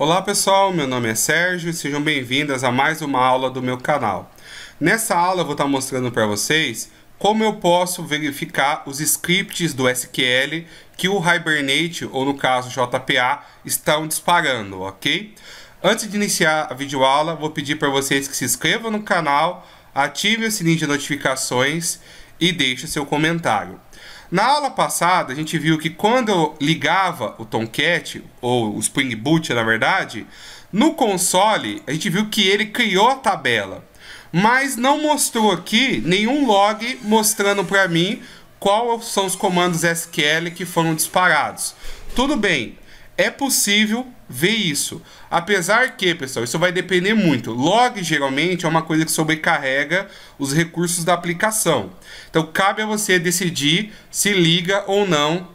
Olá pessoal, meu nome é Sérgio, sejam bem-vindas a mais uma aula do meu canal. Nessa aula eu vou estar tá mostrando para vocês como eu posso verificar os scripts do SQL que o Hibernate, ou no caso JPA, estão disparando, ok? Antes de iniciar a videoaula, vou pedir para vocês que se inscrevam no canal, ativem o sininho de notificações e deixe seu comentário. Na aula passada, a gente viu que quando eu ligava o Tomcat, ou o Spring Boot, na verdade, no console, a gente viu que ele criou a tabela, mas não mostrou aqui nenhum log mostrando para mim quais são os comandos SQL que foram disparados. Tudo bem, é possível ver isso. Apesar que, pessoal, isso vai depender muito. Log, geralmente, é uma coisa que sobrecarrega os recursos da aplicação. Então, cabe a você decidir se liga ou não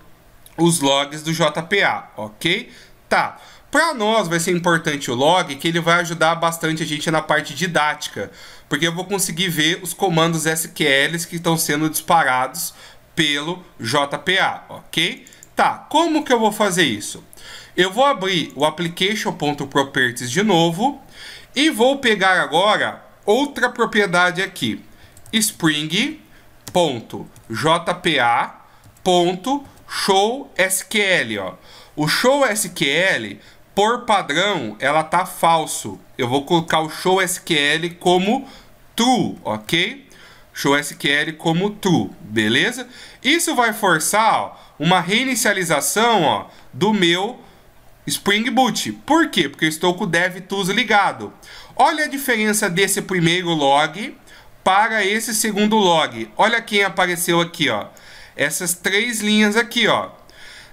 os logs do JPA, ok? Tá. Para nós vai ser importante o log, que ele vai ajudar bastante a gente na parte didática, porque eu vou conseguir ver os comandos SQLs que estão sendo disparados pelo JPA, ok? Tá, como que eu vou fazer isso? Eu vou abrir o application.properties de novo e vou pegar agora outra propriedade aqui, spring.jpa.showSQL. O showSQL, por padrão, ela tá falso. Eu vou colocar o showSQL como true, ok? SQL como true, beleza? Isso vai forçar ó, uma reinicialização ó, do meu Spring Boot. Por quê? Porque eu estou com o DevTools ligado. Olha a diferença desse primeiro log para esse segundo log. Olha quem apareceu aqui, ó. Essas três linhas aqui, ó.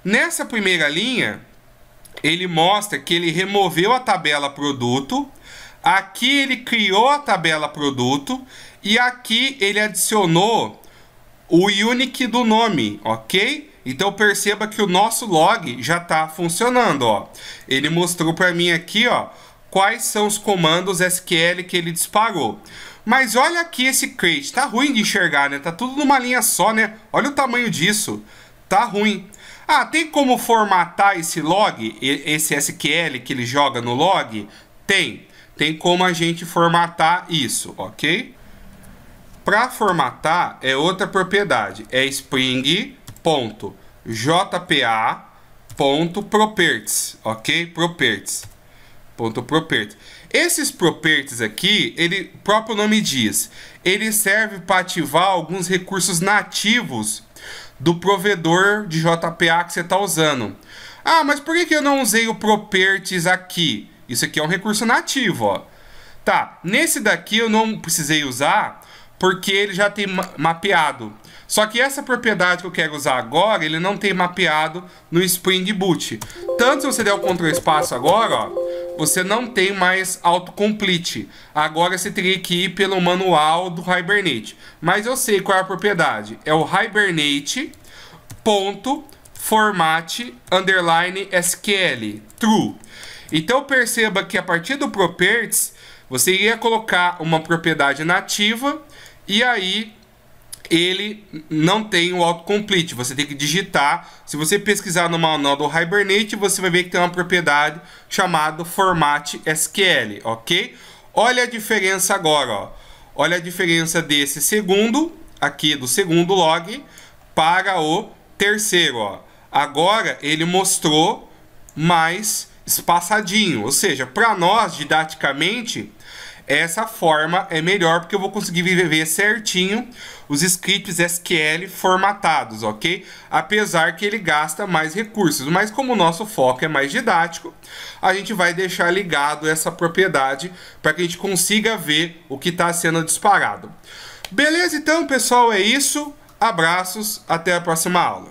Nessa primeira linha, ele mostra que ele removeu a tabela produto, aqui ele criou a tabela produto e aqui ele adicionou o unique do nome, ok? Então perceba que o nosso log já está funcionando. Ó. Ele mostrou para mim aqui ó, quais são os comandos SQL que ele disparou. Mas olha aqui esse crate, tá ruim de enxergar, né? Tá tudo numa linha só, né? Olha o tamanho disso, tá ruim. Ah, tem como formatar esse log, esse SQL que ele joga no log? Tem, tem como a gente formatar isso, ok? Para formatar é outra propriedade, é Spring ponto jpa ponto properties, ok? Properties ponto properties. Esses properties aqui, ele o próprio nome diz, ele serve para ativar alguns recursos nativos do provedor de JPA que você está usando. Ah, mas por que, que eu não usei o properties aqui? Isso aqui é um recurso nativo, ó. Tá, nesse daqui eu não precisei usar porque ele já tem mapeado. Só que essa propriedade que eu quero usar agora, ele não tem mapeado no Spring Boot. Tanto se você der o Ctrl espaço agora, ó, você não tem mais autocomplete. Agora você teria que ir pelo manual do Hibernate. Mas eu sei qual é a propriedade. É o Hibernate ponto format underline SQL true. Então perceba que a partir do properties você iria colocar uma propriedade nativa e aí ele não tem o autocomplete. Você tem que digitar. Se você pesquisar no manual do Hibernate, você vai ver que tem uma propriedade chamada format SQL, ok? Olha a diferença agora, ó. Olha a diferença desse segundo, aqui do segundo log, para o terceiro, ó. Agora ele mostrou mais espaçadinho, ou seja, para nós didaticamente essa forma é melhor porque eu vou conseguir ver certinho os scripts SQL formatados, ok? Apesar que ele gasta mais recursos, mas como o nosso foco é mais didático, a gente vai deixar ligado essa propriedade para que a gente consiga ver o que está sendo disparado. Beleza, então, pessoal, é isso. Abraços, até a próxima aula.